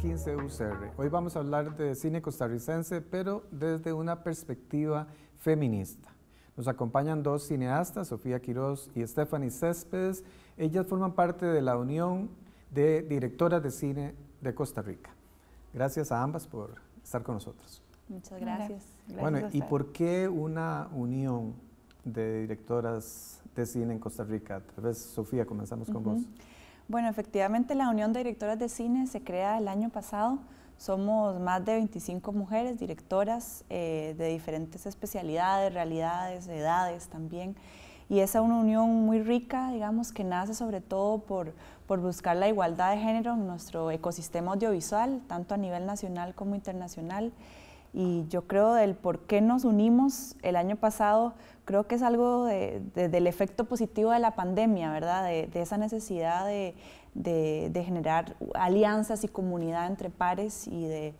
15 UCR. Hoy vamos a hablar de cine costarricense, pero desde una perspectiva feminista. Nos acompañan dos cineastas, Sofía Quiroz y Stephanie Céspedes. Ellas forman parte de la Unión de Directoras de Cine de Costa Rica. Gracias a ambas por estar con nosotros. Muchas gracias. bueno, ¿y por qué una unión de directoras de cine en Costa Rica? Tal vez, Sofía, comenzamos con vos. vos. Bueno, efectivamente la Unión de Directoras de Cine se crea el año pasado. Somos más de 25 mujeres directoras eh, de diferentes especialidades, realidades, edades también. Y es una unión muy rica, digamos, que nace sobre todo por, por buscar la igualdad de género en nuestro ecosistema audiovisual, tanto a nivel nacional como internacional y yo creo del por qué nos unimos el año pasado, creo que es algo de, del efecto positivo de la pandemia, ¿verdad? De, de esa necesidad de, generar alianzas y comunidad entre pares y de,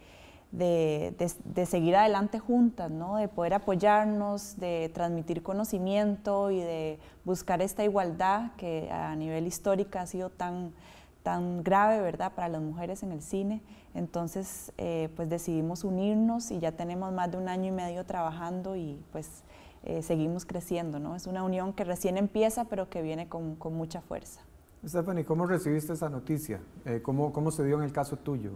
seguir adelante juntas, ¿no? De poder apoyarnos, de transmitir conocimiento y de buscar esta igualdad que a nivel histórico ha sido tan tan grave, ¿verdad?, para las mujeres en el cine. Entonces, eh, pues decidimos unirnos y ya tenemos más de un año y medio trabajando y pues eh, seguimos creciendo, ¿no? Es una unión que recién empieza, pero que viene con, con mucha fuerza. Stephanie, ¿cómo recibiste esa noticia? Eh, ¿cómo, ¿Cómo se dio en el caso tuyo?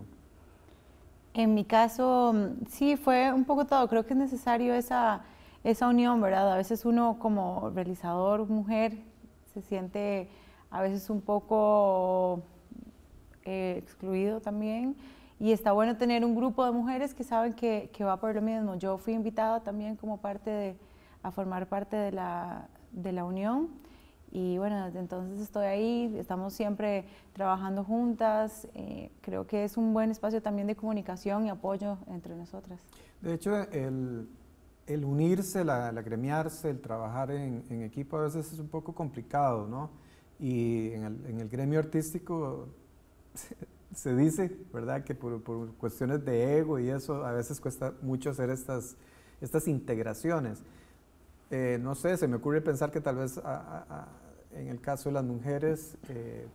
En mi caso, mm, sí, fue un poco todo. Creo que es necesario esa, esa unión, ¿verdad? A veces uno como realizador, mujer, se siente a veces un poco eh, excluido también. Y está bueno tener un grupo de mujeres que saben que, va por lo mismo. Yo fui invitada también como parte de, a formar parte de la, de la unión. Y bueno, desde entonces estoy ahí, estamos siempre trabajando juntas. Eh, creo que es un buen espacio también de comunicación y apoyo entre nosotras. De hecho, el, unirse, la, el agremiarse, el trabajar en, equipo a veces es un poco complicado, ¿no? Y en el, en el gremio artístico se dice, ¿verdad? Que por, cuestiones de ego y eso, a veces cuesta mucho hacer estas, estas integraciones. Eh, no sé, se me ocurre pensar que tal vez en el caso de las mujeres eh,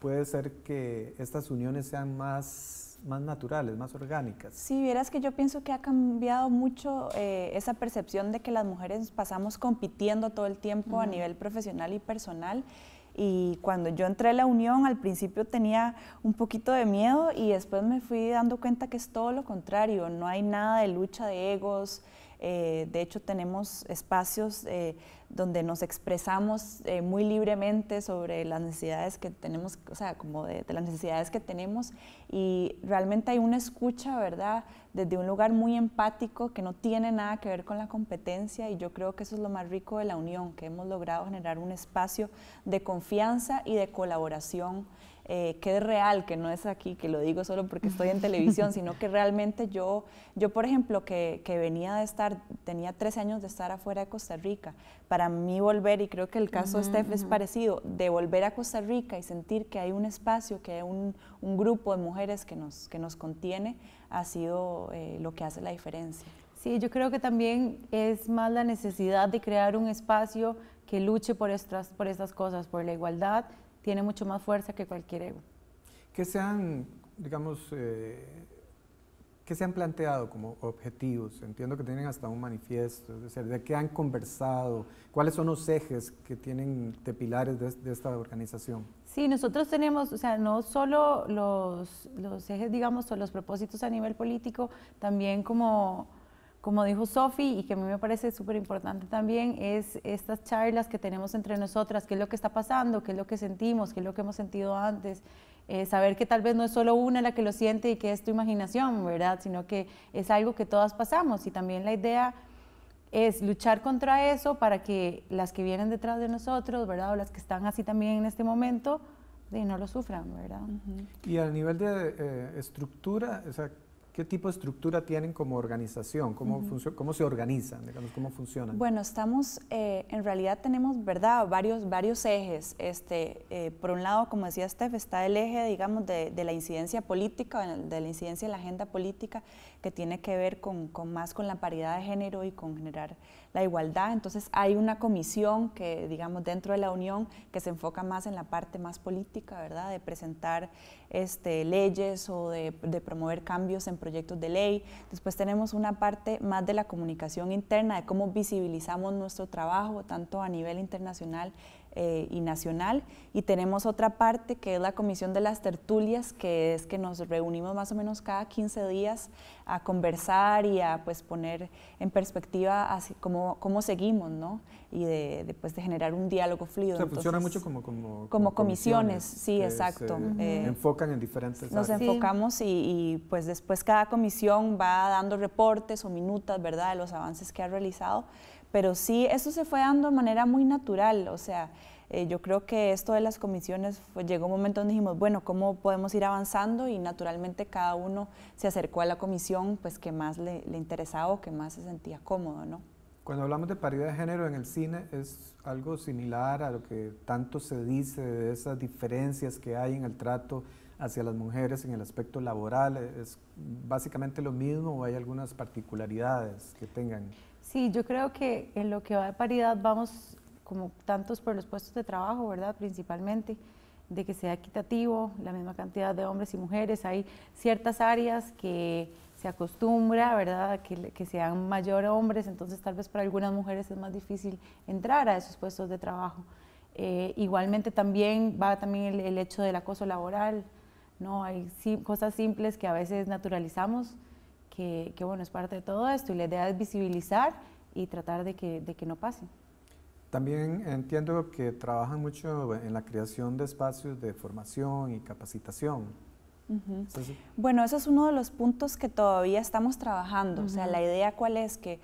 puede ser que estas uniones sean más, más naturales, más orgánicas. Sí, vieras que yo pienso que ha cambiado mucho eh, esa percepción de que las mujeres pasamos compitiendo todo el tiempo a nivel profesional y personal y cuando yo entré a la unión, al principio tenía un poquito de miedo y después me fui dando cuenta que es todo lo contrario, no hay nada de lucha de egos, eh, de hecho, tenemos espacios eh, donde nos expresamos eh, muy libremente sobre las necesidades que tenemos, o sea, como de, las necesidades que tenemos y realmente hay una escucha, ¿verdad? Desde un lugar muy empático que no tiene nada que ver con la competencia y yo creo que eso es lo más rico de la unión, que hemos logrado generar un espacio de confianza y de colaboración eh, que es real, que no es aquí, que lo digo solo porque estoy en televisión, sino que realmente yo, yo por ejemplo, que, que, venía de estar, tenía 13 años de estar afuera de Costa Rica, para mí volver, y creo que el caso de Steph es parecido, de volver a Costa Rica y sentir que hay un espacio, que hay un, un grupo de mujeres que nos, que nos contiene, ha sido eh, lo que hace la diferencia. Sí, yo creo que también es más la necesidad de crear un espacio que luche por estas, por estas cosas, por la igualdad, tiene mucho más fuerza que cualquier ego. ¿Qué se han, digamos, eh, se han planteado como objetivos? Entiendo que tienen hasta un manifiesto, es decir, ¿de qué han conversado? ¿Cuáles son los ejes que tienen de pilares de, esta organización? Sí, nosotros tenemos, o sea, no solo los, los ejes, digamos, o los propósitos a nivel político, también como como dijo Sofi y que a mí me parece súper importante también, es estas charlas que tenemos entre nosotras, qué es lo que está pasando, qué es lo que sentimos, qué es lo que hemos sentido antes, eh, saber que tal vez no es solo una la que lo siente y que es tu imaginación, ¿verdad? Sino que es algo que todas pasamos y también la idea es luchar contra eso para que las que vienen detrás de nosotros, ¿verdad? O las que están así también en este momento, no lo sufran, ¿verdad? Y a nivel de eh, estructura, o sea, ¿Qué tipo de estructura tienen como organización? ¿Cómo, ¿cómo se organizan? ¿Cómo funcionan? Bueno, estamos, eh, en realidad tenemos, ¿verdad?, varios, varios ejes. Este, eh, por un lado, como decía Steph, está el eje, digamos, de, la incidencia política, de la incidencia en la agenda política, que tiene que ver con más con la paridad de género y con generar la igualdad. Entonces hay una comisión que, digamos, dentro de la Unión que se enfoca más en la parte más política, ¿verdad? De presentar este, leyes o de, de promover cambios en proyectos de ley. Después tenemos una parte más de la comunicación interna, de cómo visibilizamos nuestro trabajo, tanto a nivel internacional eh, y nacional. Y tenemos otra parte que es la Comisión de las Tertulias, que es que nos reunimos más o menos cada 15 días a conversar y a pues, poner en perspectiva cómo, cómo seguimos, ¿no? Y de, de, pues, de generar un diálogo fluido. funciona mucho como, como, como comisiones, sí, exacto. Se, eh, enfocan en diferentes Nos enfocamos y, y, pues después cada comisión va dando reportes o minutas, ¿verdad?, de los avances que ha realizado pero sí, eso se fue dando de manera muy natural, o sea, eh, yo creo que esto de las comisiones llegó un momento donde dijimos, bueno, ¿cómo podemos ir avanzando? Y naturalmente cada uno se acercó a la comisión pues que más le, le interesaba o que más se sentía cómodo, ¿no? Cuando hablamos de paridad de género en el cine es algo similar a lo que tanto se dice de esas diferencias que hay en el trato hacia las mujeres en el aspecto laboral. ¿Es básicamente lo mismo o hay algunas particularidades que tengan? Sí, yo creo que en lo que va de paridad vamos como tantos por los puestos de trabajo, ¿verdad? Principalmente, de que sea equitativo, la misma cantidad de hombres y mujeres. Hay ciertas áreas que se acostumbra, ¿verdad?, que, que sean mayor hombres, entonces tal vez para algunas mujeres es más difícil entrar a esos puestos de trabajo. Eh, igualmente también va también el, hecho del acoso laboral, ¿no? Hay cosas simples que a veces naturalizamos, que, bueno, es parte de todo esto y la idea es visibilizar y tratar de que, no pase. También entiendo que trabajan mucho en la creación de espacios de formación y capacitación. bueno, ese es uno de los puntos que todavía estamos trabajando. O sea, la idea cuál es que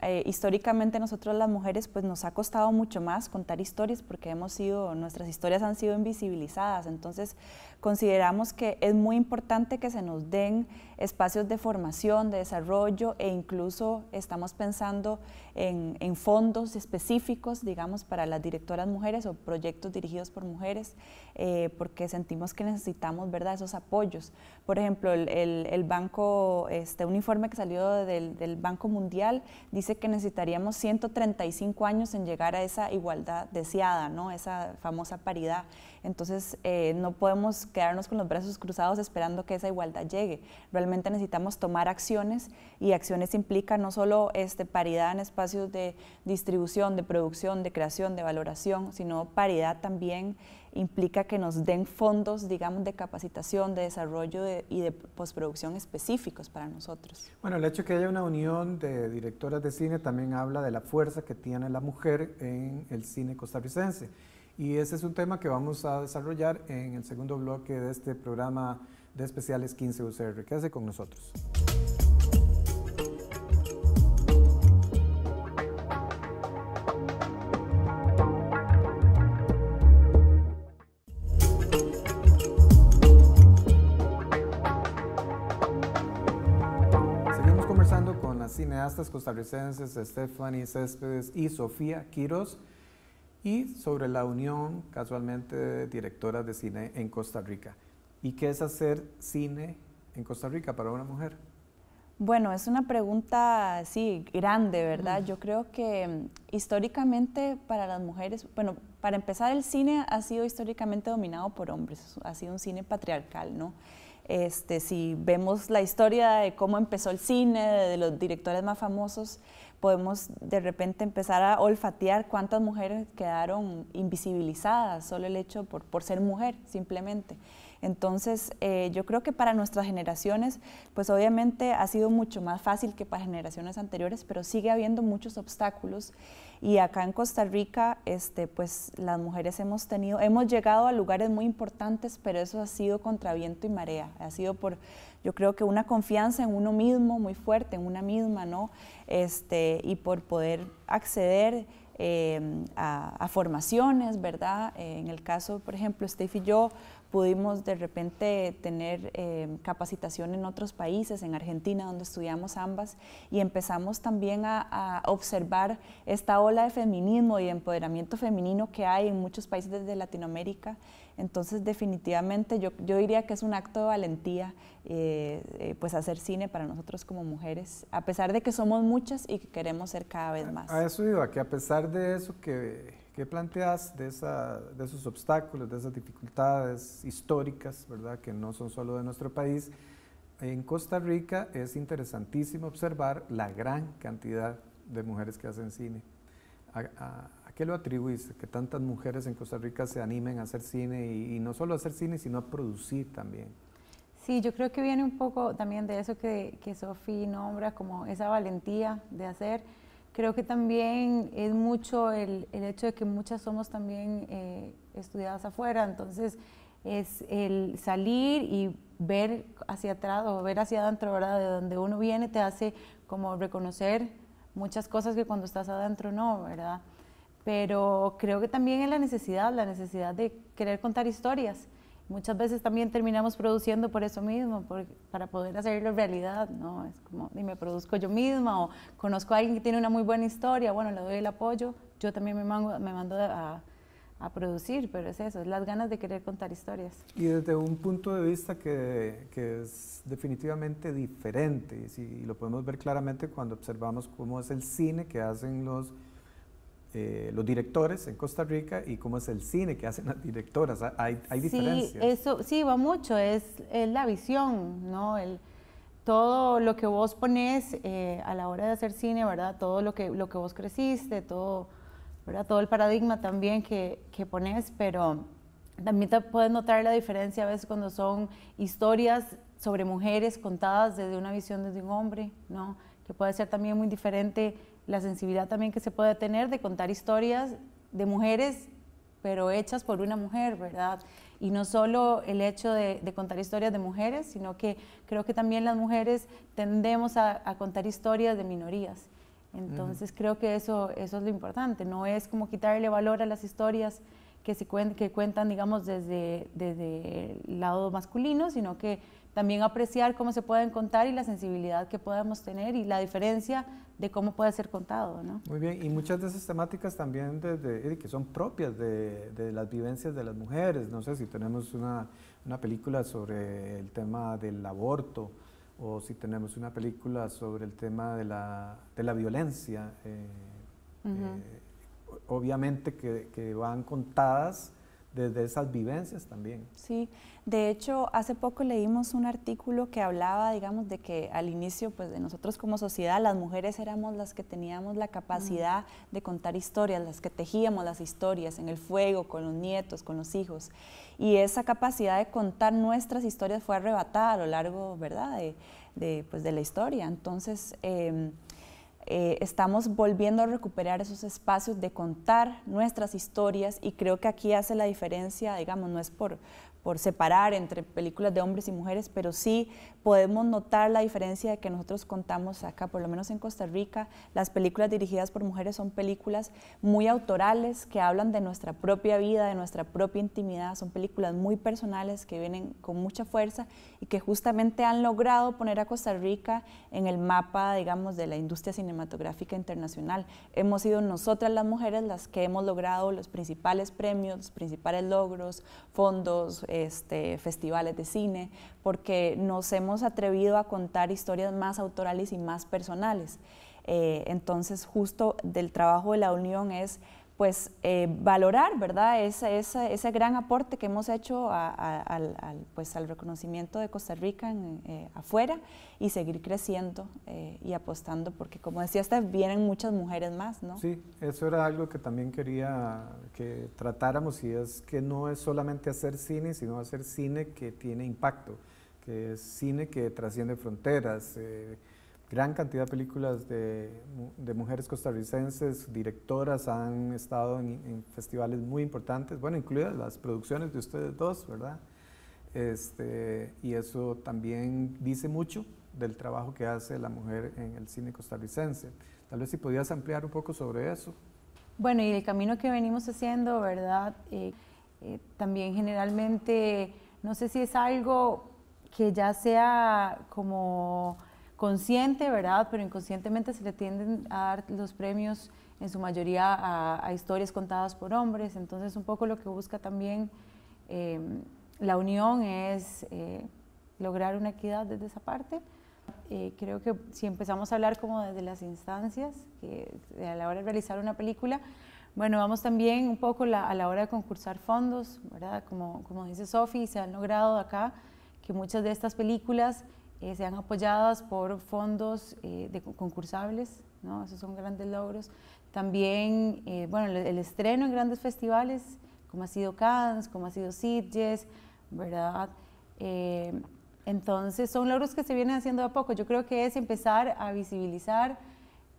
eh, históricamente nosotros las mujeres pues nos ha costado mucho más contar historias porque hemos sido, nuestras historias han sido invisibilizadas, entonces consideramos que es muy importante que se nos den espacios de formación, de desarrollo e incluso estamos pensando en, fondos específicos, digamos, para las directoras mujeres o proyectos dirigidos por mujeres, eh, porque sentimos que necesitamos, ¿verdad?, esos apoyos. Por ejemplo, el, banco, este, un informe que salió del, del Banco Mundial, dice que necesitaríamos 135 años en llegar a esa igualdad deseada, ¿no? esa famosa paridad. Entonces, eh, no podemos quedarnos con los brazos cruzados esperando que esa igualdad llegue. Realmente necesitamos tomar acciones y acciones implican no solo este, paridad en espacios de distribución, de producción, de creación, de valoración, sino paridad también implica que nos den fondos, digamos, de capacitación, de desarrollo y de postproducción específicos para nosotros. Bueno, el hecho de que haya una unión de directoras de cine también habla de la fuerza que tiene la mujer en el cine costarricense. Y ese es un tema que vamos a desarrollar en el segundo bloque de este programa de especiales 15 UCR. hace con nosotros. Seguimos conversando con las cineastas costarricenses Stephanie Céspedes y Sofía Quiros y sobre la unión casualmente de directoras de cine en Costa Rica. ¿Y qué es hacer cine en Costa Rica para una mujer? Bueno, es una pregunta, sí, grande, ¿verdad? Yo creo que mm, históricamente para las mujeres, bueno, para empezar el cine ha sido históricamente dominado por hombres, ha sido un cine patriarcal, ¿no? Este, si vemos la historia de cómo empezó el cine, de los directores más famosos, podemos de repente empezar a olfatear cuántas mujeres quedaron invisibilizadas, solo el hecho por, ser mujer, simplemente. Entonces, eh, yo creo que para nuestras generaciones, pues obviamente ha sido mucho más fácil que para generaciones anteriores, pero sigue habiendo muchos obstáculos. Y acá en Costa Rica, este, pues las mujeres hemos tenido, hemos llegado a lugares muy importantes, pero eso ha sido contra viento y marea, ha sido por yo creo que una confianza en uno mismo muy fuerte, en una misma, ¿no? Este, y por poder acceder eh, a, formaciones, ¿verdad? Eh, en el caso, por ejemplo, Steve y yo Pudimos de repente tener eh, capacitación en otros países, en Argentina, donde estudiamos ambas, y empezamos también a, observar esta ola de feminismo y empoderamiento femenino que hay en muchos países desde Latinoamérica. Entonces, definitivamente, yo, yo, diría que es un acto de valentía, eh, eh, pues hacer cine para nosotros como mujeres, a pesar de que somos muchas y que queremos ser cada vez más. A, a eso iba, que a pesar de eso que ¿Qué planteas de, esa, de esos obstáculos, de esas dificultades históricas, ¿verdad? que no son solo de nuestro país? En Costa Rica es interesantísimo observar la gran cantidad de mujeres que hacen cine. ¿A, qué lo atribuís? Que tantas mujeres en Costa Rica se animen a hacer cine y, no solo a hacer cine, sino a producir también. Sí, yo creo que viene un poco también de eso que, que Sofi nombra, como esa valentía de hacer Creo que también es mucho el, hecho de que muchas somos también eh, estudiadas afuera, entonces es el salir y ver hacia atrás o ver hacia adentro, ¿verdad? De donde uno viene te hace como reconocer muchas cosas que cuando estás adentro no, ¿verdad? Pero creo que también es la necesidad, la necesidad de querer contar historias. Muchas veces también terminamos produciendo por eso mismo, para poder hacerlo realidad, ¿no? Es como, y me produzco yo misma o conozco a alguien que tiene una muy buena historia, bueno, le doy el apoyo, yo también me, mando me mando a, a producir, pero es eso, es las ganas de querer contar historias. Y desde un punto de vista que, que es definitivamente diferente, si, y lo podemos ver claramente cuando observamos cómo es el cine que hacen los eh, los directores en Costa Rica y cómo es el cine que hacen las directoras. Ah, hay, hay sí, Eso, sí, va mucho, es, es la visión, ¿no? El, todo lo que vos pones eh, a la hora de hacer cine, ¿verdad? Todo lo que, lo que vos creciste, todo, ¿verdad? Todo el paradigma también que, que pones, pero también te puedes notar la diferencia a veces cuando son historias sobre mujeres contadas desde una visión desde un hombre, ¿no? Que puede ser también muy diferente la sensibilidad también que se puede tener de contar historias de mujeres, pero hechas por una mujer, ¿verdad? Y no solo el hecho de, contar historias de mujeres, sino que creo que también las mujeres tendemos a, contar historias de minorías. Entonces creo que eso, eso es lo importante, no es como quitarle valor a las historias que, se que cuentan, digamos, desde, desde el lado masculino, sino que también apreciar cómo se pueden contar y la sensibilidad que podemos tener y la diferencia de cómo puede ser contado. ¿no? Muy bien, y muchas de esas temáticas también desde, que son propias de, las vivencias de las mujeres. No sé si tenemos una, película sobre el tema del aborto o si tenemos una película sobre el tema de la, de la violencia. Eh, eh, obviamente que, que van contadas desde esas vivencias también. Sí, de hecho, hace poco leímos un artículo que hablaba, digamos, de que al inicio, pues de nosotros como sociedad, las mujeres éramos las que teníamos la capacidad mm. de contar historias, las que tejíamos las historias en el fuego, con los nietos, con los hijos. Y esa capacidad de contar nuestras historias fue arrebatada a lo largo, ¿verdad?, de, pues, de la historia. Entonces, em, eh, estamos volviendo a recuperar esos espacios de contar nuestras historias y creo que aquí hace la diferencia, digamos, no es por, por separar entre películas de hombres y mujeres, pero sí podemos notar la diferencia de que nosotros contamos acá, por lo menos en Costa Rica, las películas dirigidas por mujeres son películas muy autorales que hablan de nuestra propia vida, de nuestra propia intimidad, son películas muy personales que vienen con mucha fuerza y que justamente han logrado poner a Costa Rica en el mapa, digamos, de la industria cinematográfica internacional. Hemos sido nosotras las mujeres las que hemos logrado los principales premios, los principales logros, fondos, este, festivales de cine, porque nos hemos atrevido a contar historias más autorales y más personales. Eh, entonces, justo del trabajo de la Unión es pues eh, valorar, ¿verdad? Ese, ese, gran aporte que hemos hecho al, pues, al reconocimiento de Costa Rica eh, afuera y seguir creciendo eh, y apostando, porque como decía, usted vienen muchas mujeres más, ¿no? Sí, eso era algo que también quería que tratáramos y es que no es solamente hacer cine, sino hacer cine que tiene impacto, que es cine que trasciende fronteras gran cantidad de películas de, mujeres costarricenses, directoras, han estado en, festivales muy importantes, bueno, incluidas las producciones de ustedes dos, ¿verdad? Este, y eso también dice mucho del trabajo que hace la mujer en el cine costarricense. Tal vez si podías ampliar un poco sobre eso. Bueno, y el camino que venimos haciendo, ¿verdad? Eh, eh, también generalmente, no sé si es algo que ya sea como consciente, ¿verdad? Pero inconscientemente se le tienden a dar los premios en su mayoría a, historias contadas por hombres. Entonces, un poco lo que busca también em, la unión es eh, lograr una equidad desde esa parte. Eh, creo que si empezamos a hablar como desde las instancias, que a la hora de realizar una película, bueno, vamos también un poco a la hora de concursar fondos, ¿verdad? Como, como dice Sofi, se han logrado acá que muchas de estas películas eh, sean apoyadas por fondos eh, de concursables, ¿no? esos son grandes logros. También, eh, bueno, el, estreno en grandes festivales, como ha sido Cannes, como ha sido Sitges, ¿verdad? entonces, son logros que se vienen haciendo de a poco. Yo creo que es empezar a visibilizar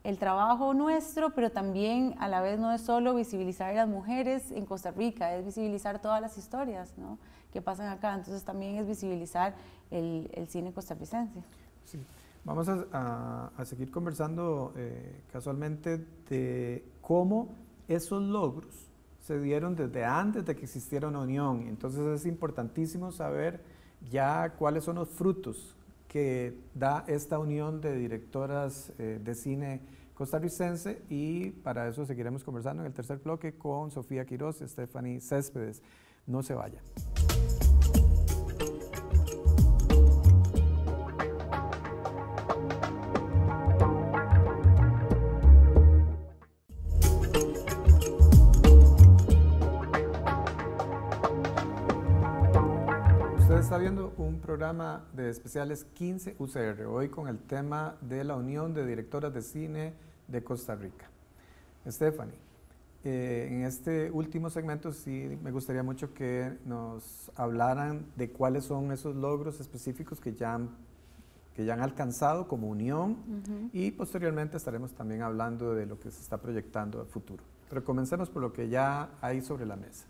el trabajo nuestro, pero también a la vez no es solo visibilizar a las mujeres en Costa Rica, es visibilizar todas las historias, ¿no? que pasan acá. Entonces también es visibilizar el, cine costarricense. Sí. Vamos a, seguir conversando eh, casualmente de cómo esos logros se dieron desde antes de que existiera una unión. Entonces es importantísimo saber ya cuáles son los frutos que da esta unión de directoras eh, de cine costarricense y para eso seguiremos conversando en el tercer bloque con Sofía Quiroz y Stephanie Céspedes. No se vayan. programa de especiales 15 UCR, hoy con el tema de la Unión de Directoras de Cine de Costa Rica. Stephanie, eh, en este último segmento sí me gustaría mucho que nos hablaran de cuáles son esos logros específicos que ya han, que ya han alcanzado como unión y posteriormente estaremos también hablando de lo que se está proyectando al futuro. Pero comencemos por lo que ya hay sobre la mesa.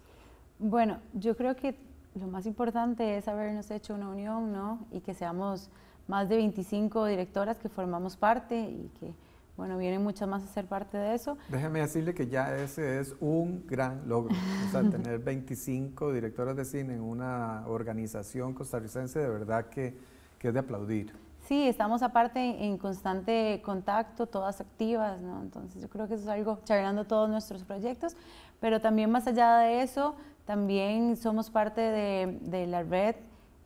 Bueno, yo creo que lo más importante es habernos hecho una unión, ¿no? Y que seamos más de 25 directoras que formamos parte y que, bueno, vienen muchas más a ser parte de eso. Déjeme decirle que ya ese es un gran logro, o sea, tener 25 directoras de cine en una organización costarricense de verdad que, que es de aplaudir. Sí, estamos aparte en constante contacto, todas activas, ¿no? Entonces yo creo que eso es algo charlando todos nuestros proyectos, pero también más allá de eso, también somos parte de, la red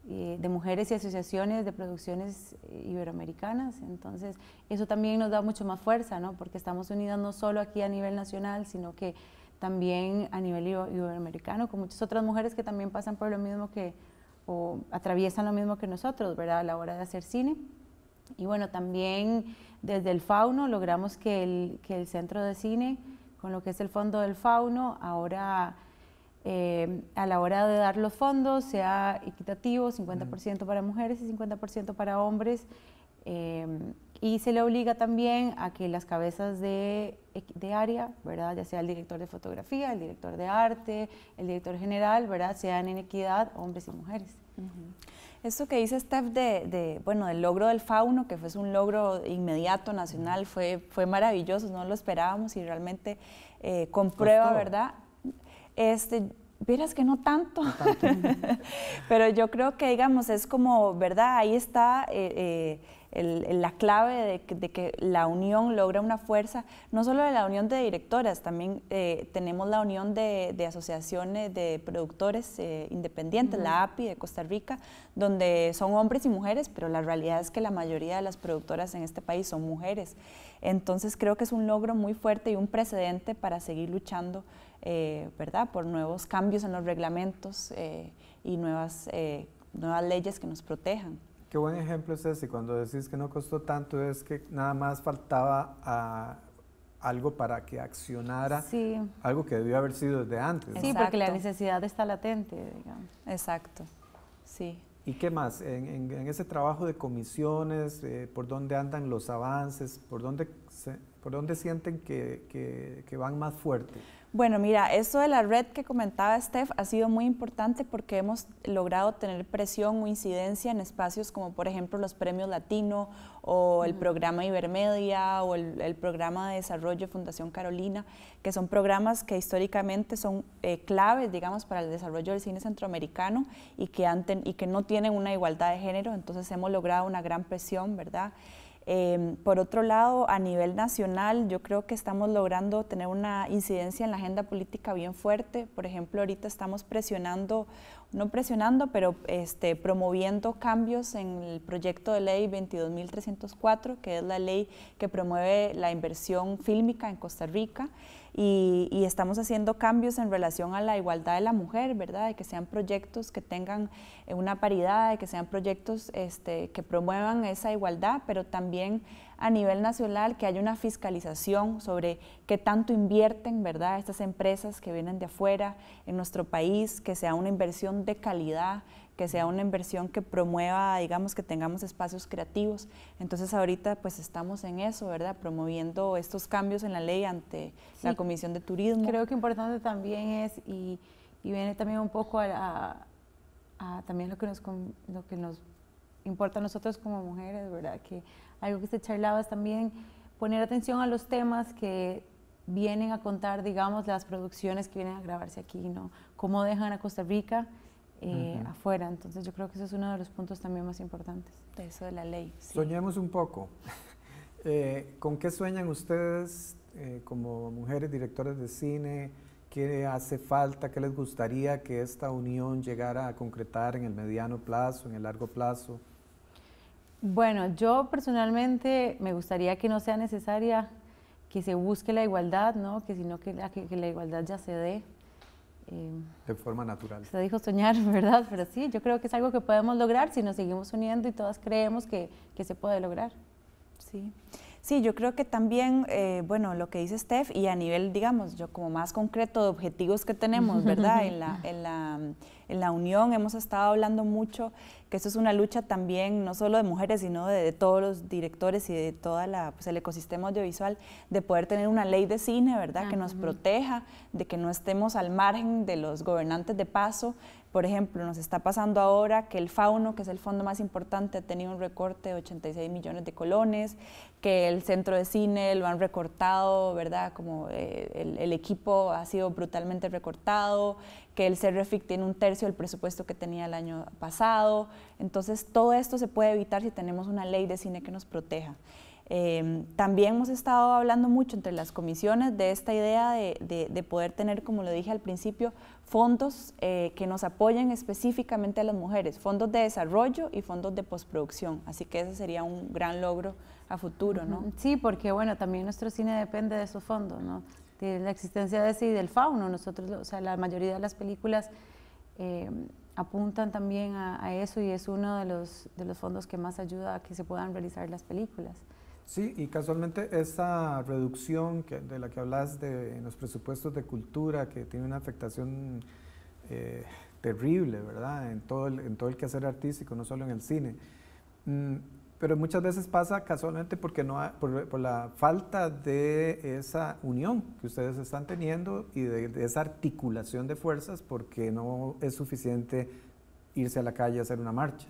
eh, de mujeres y asociaciones de producciones eh, iberoamericanas. Entonces, eso también nos da mucho más fuerza, ¿no? Porque estamos unidas no solo aquí a nivel nacional, sino que también a nivel iberoamericano, con muchas otras mujeres que también pasan por lo mismo que, o atraviesan lo mismo que nosotros, ¿verdad? A la hora de hacer cine. Y bueno, también desde el Fauno logramos que el, que el Centro de Cine, con lo que es el Fondo del Fauno, ahora eh, a la hora de dar los fondos sea equitativo, 50% para mujeres y 50% para hombres. Eh, y se le obliga también a que las cabezas de, de, área, ¿verdad? ya sea el director de fotografía, el director de arte, el director general, ¿verdad? sean en equidad hombres y mujeres. Eso Esto que dice Steph de, bueno, del logro del fauno, que fue un logro inmediato, nacional, fue, fue maravilloso, no lo esperábamos y realmente eh, comprueba, ¿verdad? Este, que no tanto, pero yo creo que, digamos, es como, ¿verdad? Ahí está eh, eh, la clave de que, la unión logra una fuerza, no solo de la unión de directoras, también eh, tenemos la unión de, asociaciones de productores independientes, la API de Costa Rica, donde son hombres y mujeres, pero la realidad es que la mayoría de las productoras en este país son mujeres. Entonces creo que es un logro muy fuerte y un precedente para seguir luchando eh, ¿verdad? por nuevos cambios en los reglamentos eh, y nuevas, eh, nuevas leyes que nos protejan. Qué buen ejemplo es ese, cuando decís que no costó tanto es que nada más faltaba a ah, algo para que accionara sí. algo que debió haber sido desde antes. Sí, porque la necesidad está latente, digamos. Exacto, sí. ¿Y qué más? En, ese trabajo de comisiones, ¿por dónde andan los avances? ¿Por dónde se, ¿Por dónde sienten que, van más fuerte? Bueno, mira, eso de la red que comentaba Steph ha sido muy importante porque hemos logrado tener presión o incidencia en espacios como por ejemplo los premios latino o el programa Ibermedia o el, programa de desarrollo Fundación Carolina, que son programas que históricamente son eh, claves, digamos, para el desarrollo del cine centroamericano y que, y que no tienen una igualdad de género, entonces hemos logrado una gran presión, ¿verdad? Em, por otro lado, a nivel nacional, yo creo que estamos logrando tener una incidencia en la agenda política bien fuerte. Por ejemplo, ahorita estamos presionando, no presionando, pero este, promoviendo cambios en el proyecto de ley 22.304, que es la ley que promueve la inversión fílmica en Costa Rica y, estamos haciendo cambios en relación a la igualdad de la mujer, ¿verdad? De que sean proyectos que tengan eh, una paridad, de que sean proyectos este, que promuevan esa igualdad, pero también a nivel nacional que haya una fiscalización sobre qué tanto invierten, ¿verdad? Estas empresas que vienen de afuera en nuestro país, que sea una inversión de calidad que sea una inversión que promueva, digamos, que tengamos espacios creativos. Entonces ahorita pues estamos en eso, ¿verdad? Promoviendo estos cambios en la ley ante la Comisión de Turismo. Creo que importante también es, y, viene también un poco a, también lo que, nos, lo que nos importa a nosotros como mujeres, ¿verdad? Que algo que se charlaba es también poner atención a los temas que vienen a contar, digamos, las producciones que vienen a grabarse aquí, ¿no? Cómo dejan a Costa Rica eh, afuera. Entonces yo creo que eso es uno de los puntos también más importantes de eso de la ley. Soñemos un poco. Eh, ¿Con qué sueñan ustedes eh, como mujeres directoras de cine? ¿Qué hace falta? ¿Qué les gustaría que esta unión llegara a concretar en el mediano plazo, en el largo plazo? Bueno, yo personalmente me gustaría que no sea necesaria que se busque la igualdad, ¿no? que sino que la igualdad ya se dé, eh, de forma natural. Se dijo soñar, ¿verdad? Pero sí, yo creo que es algo que podemos lograr si nos seguimos uniendo y todas creemos que, que se puede lograr. Sí. Sí, yo creo que también, eh, bueno, lo que dice Steph y a nivel, digamos, yo como más concreto de objetivos que tenemos, ¿verdad? en, la, en, la, unión hemos estado hablando mucho que esto es una lucha también, no solo de mujeres, sino de, todos los directores y de todo pues, el ecosistema audiovisual, de poder tener una ley de cine, ¿verdad? Que nos proteja, de que no estemos al margen de los gobernantes de paso, por ejemplo, nos está pasando ahora que el Fauno, que es el fondo más importante, ha tenido un recorte de 86 millones de colones, que el centro de cine lo han recortado, ¿verdad? Como eh, el, el, equipo ha sido brutalmente recortado, que el CRFIC tiene un tercio del presupuesto que tenía el año pasado. Entonces, todo esto se puede evitar si tenemos una ley de cine que nos proteja. Em, también hemos estado hablando mucho entre las comisiones de esta idea de, poder tener, como lo dije al principio, fondos eh, que nos apoyen específicamente a las mujeres, fondos de desarrollo y fondos de postproducción. Así que ese sería un gran logro a futuro, ¿no? Sí, porque bueno, también nuestro cine depende de esos fondos, ¿no? De la existencia de ese y del fauno. Nosotros, o sea, la mayoría de las películas em, apuntan también a, eso y es uno de los fondos que más ayuda a que se puedan realizar las películas. Sí, y casualmente esa reducción de la que hablas de, en los presupuestos de cultura, que tiene una afectación eh, terrible, ¿verdad? En todo, el, en todo el quehacer artístico, no solo en el cine. Mm, pero muchas veces pasa casualmente porque por, la falta de esa unión que ustedes están teniendo y de esa articulación de fuerzas, porque no es suficiente irse a la calle a hacer una marcha.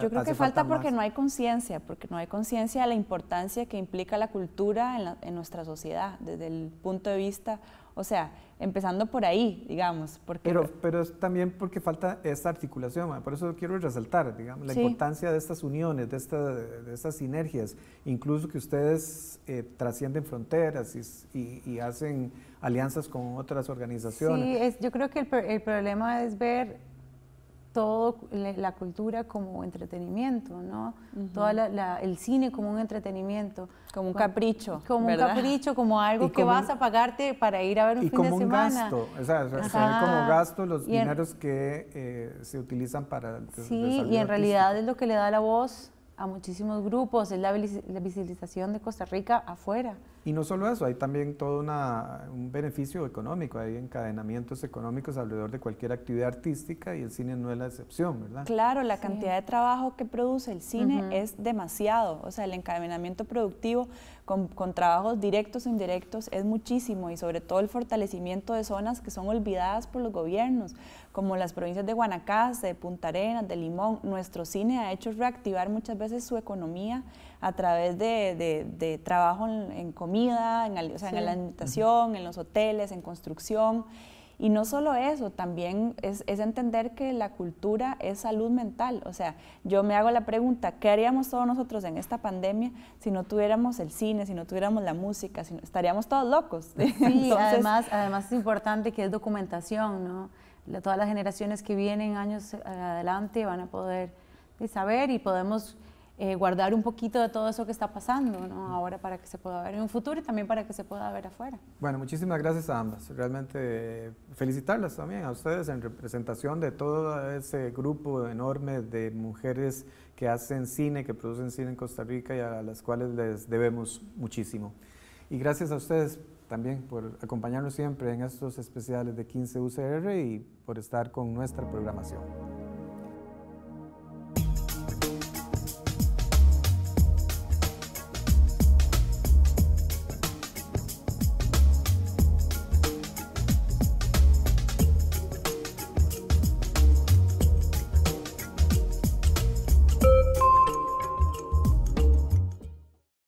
Yo creo que falta, porque no hay conciencia, porque no hay conciencia de la importancia que implica la cultura en, nuestra sociedad, desde el punto de vista, o sea, empezando por ahí, digamos. Porque pero, pero es también porque falta esta articulación, por eso quiero resaltar, digamos, la importancia de estas uniones, de, de, estas sinergias, incluso que ustedes eh, trascienden fronteras y, hacen alianzas con otras organizaciones. Sí, es, yo creo que el, el, problema es ver todo la cultura como entretenimiento, ¿no? Toda el cine como un entretenimiento. Como un capricho. Como un capricho, como algo que vas a pagarte para ir a ver un fin como de semana. un gasto, o sea, como gasto los dineros que eh, se utilizan para el Sí, y en realidad es lo que le da la voz a muchísimos grupos, es la visibilización de Costa Rica afuera. Y no solo eso, hay también todo un beneficio económico, hay encadenamientos económicos alrededor de cualquier actividad artística y el cine no es la excepción, ¿verdad? Claro, la cantidad de trabajo que produce el cine es demasiado, o sea, el encadenamiento productivo con, trabajos directos e indirectos es muchísimo y sobre todo el fortalecimiento de zonas que son olvidadas por los gobiernos, como las provincias de Guanacaste, de Punta Arenas, de Limón. Nuestro cine ha hecho reactivar muchas veces su economía a través de, de, trabajo en, comida, en, en la alimentación, en los hoteles, en construcción. Y no solo eso, también es, entender que la cultura es salud mental. O sea, yo me hago la pregunta, ¿qué haríamos todos nosotros en esta pandemia si no tuviéramos el cine, si no tuviéramos la música? Si estaríamos todos locos. Sí, además, además es importante que es documentación, ¿no? todas las generaciones que vienen años eh, adelante van a poder eh, saber y podemos eh, guardar un poquito de todo eso que está pasando ¿no? ahora para que se pueda ver en un futuro y también para que se pueda ver afuera. Bueno, muchísimas gracias a ambas. Realmente felicitarlas también a ustedes en representación de todo ese grupo enorme de mujeres que hacen cine, que producen cine en Costa Rica y a las cuales les debemos muchísimo. Y gracias a ustedes también por acompañarnos siempre en estos especiales de 15 UCR y por estar con nuestra programación.